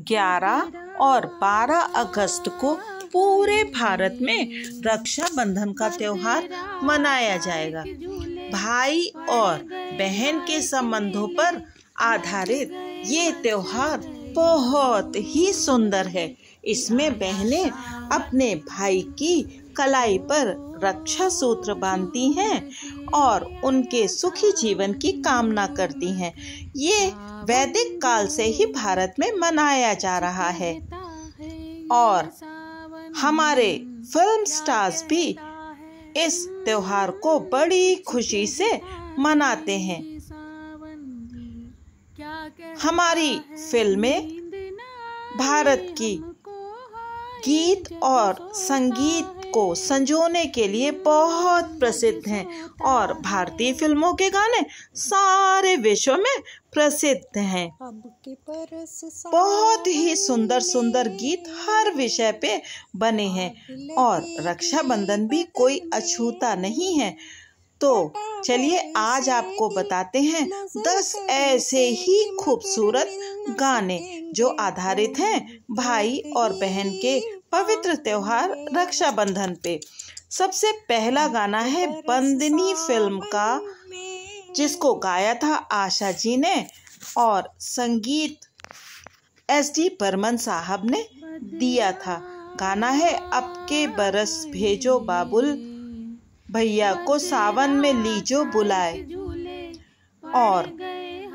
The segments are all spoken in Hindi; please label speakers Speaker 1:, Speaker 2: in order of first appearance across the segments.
Speaker 1: 11 और 12 अगस्त को पूरे भारत में रक्षाबंधन का त्यौहार मनाया जाएगा भाई और बहन के संबंधों पर आधारित ये त्योहार बहुत ही सुंदर है इसमें बहनें अपने भाई की कलाई पर रक्षा सूत्र बांधती हैं और उनके सुखी जीवन की कामना करती हैं ये वैदिक काल से ही भारत में मनाया जा रहा है और हमारे फिल्म स्टार्स भी इस त्योहार को बड़ी खुशी से मनाते हैं हमारी फिल्में भारत की गीत और संगीत को संजोने के लिए बहुत प्रसिद्ध हैं और भारतीय फिल्मों के गाने सारे विश्व में प्रसिद्ध हैं बहुत ही सुंदर सुंदर गीत हर विषय पे बने हैं और रक्षाबंधन भी कोई अछूता नहीं है तो चलिए आज आपको बताते हैं दस ऐसे ही खूबसूरत गाने जो आधारित हैं भाई और बहन के पवित्र त्योहार रक्षाबंधन पे सबसे पहला गाना है बंदनी फिल्म का जिसको गाया था आशा जी ने और संगीत एस डी बर्मन साहब ने दिया था गाना है अब के बरस भेजो बाबुल भैया को सावन में लीजो बुलाए और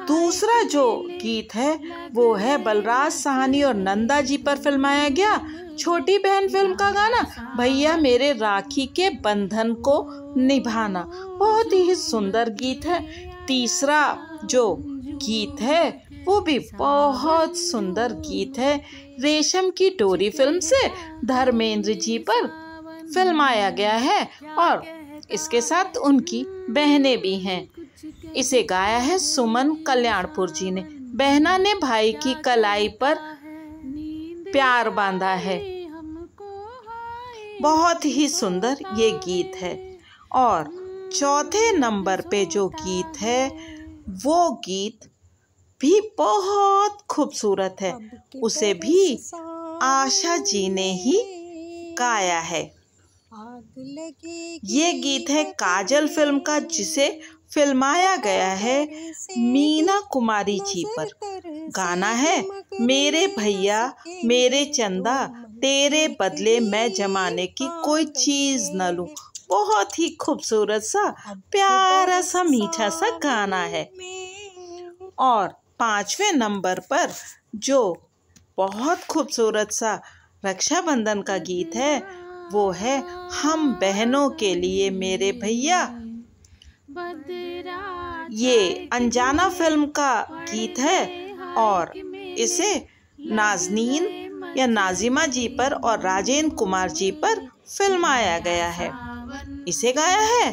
Speaker 1: दूसरा जो गीत है वो है बलराज साहनी और नंदा जी पर फिल्माया गया छोटी बहन फिल्म का गाना भैया मेरे राखी के बंधन को निभाना बहुत ही सुंदर गीत है तीसरा जो गीत है वो भी बहुत सुंदर गीत है रेशम की टोरी फिल्म से धर्मेंद्र जी पर फिल्माया गया है और इसके साथ उनकी बहनें भी हैं इसे गाया है सुमन कल्याणपुर जी ने बहना ने भाई की कलाई पर प्यार बांधा है बहुत ही सुंदर ये गीत है और चौथे नंबर पे जो गीत है वो गीत भी बहुत खूबसूरत है उसे भी आशा जी ने ही गाया है ये गीत है काजल फिल्म का जिसे फिल्माया गया है मीना कुमारी जी पर गाना है मेरे भैया मेरे चंदा तेरे बदले मैं जमाने की कोई चीज़ न लू बहुत ही खूबसूरत सा प्यारा सा मीठा सा गाना है और पांचवें नंबर पर जो बहुत खूबसूरत सा रक्षाबंधन का गीत है वो है हम बहनों के लिए मेरे भैया ये अनजाना फिल्म का गीत है और इसे नाजनीन या नाजिमा जी पर और राजेंद्र कुमार जी पर फिल्माया गया है इसे गाया है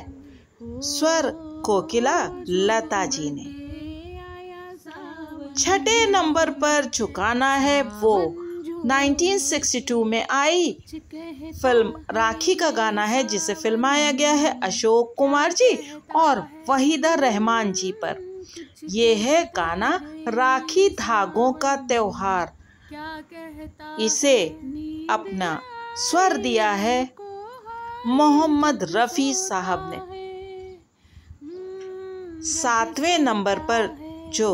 Speaker 1: स्वर कोकिला लता जी ने छठे नंबर पर झुकाना है वो 1962 में आई फिल्म राखी का गाना है जिसे फिल्माया गया है अशोक कुमार जी और वहीदा रहमान जी पर यह है गाना राखी धागों का त्योहार इसे अपना स्वर दिया है मोहम्मद रफ़ी साहब ने सातवें नंबर पर जो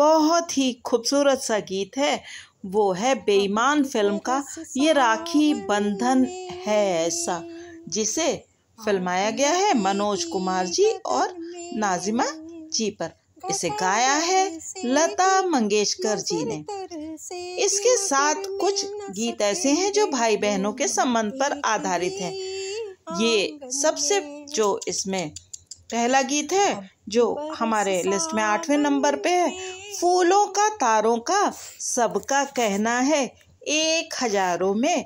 Speaker 1: बहुत ही खूबसूरत सा गीत है वो है बेईमान हाँ। फिल्म का ये राखी बंधन है ऐसा जिसे हाँ, फिल्माया गया है मनोज कुमार जी और नाजिमा जी पर इसे गाया है लता मंगेशकर जी ने इसके साथ कुछ गीत ऐसे हैं जो भाई बहनों के संबंध पर आधारित हैं ये सबसे जो इसमें पहला गीत है जो हमारे लिस्ट में आठवें नंबर पे है फूलों का तारों का सबका कहना है एक हजारों में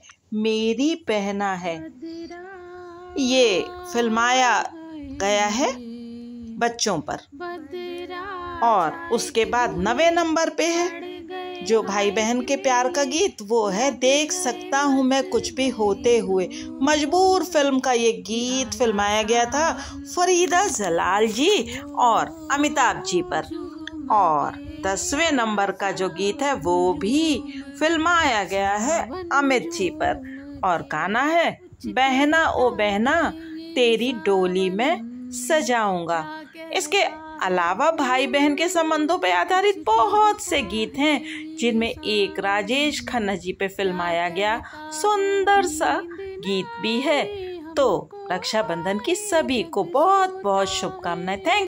Speaker 1: मेरी पहना है ये फिल्माया गया है बच्चों पर और उसके बाद नवे नंबर पे है जो भाई बहन के प्यार का गीत वो है देख सकता हूँ मैं कुछ भी होते हुए मजबूर फिल्म का ये गीत फिल्माया गया था फरीदा जलाल जी और अमिताभ जी पर और दसवें नंबर का जो गीत है वो भी फिल्माया गया है अमित जी पर और गाना है बहना ओ बहना तेरी डोली में सजाऊंगा इसके अलावा भाई बहन के संबंधों पर आधारित बहुत से गीत हैं जिनमें एक राजेश खन्ना जी पे फिल्माया गया सुंदर सा गीत भी है तो रक्षाबंधन की सभी को बहुत बहुत शुभकामनाएं थैंक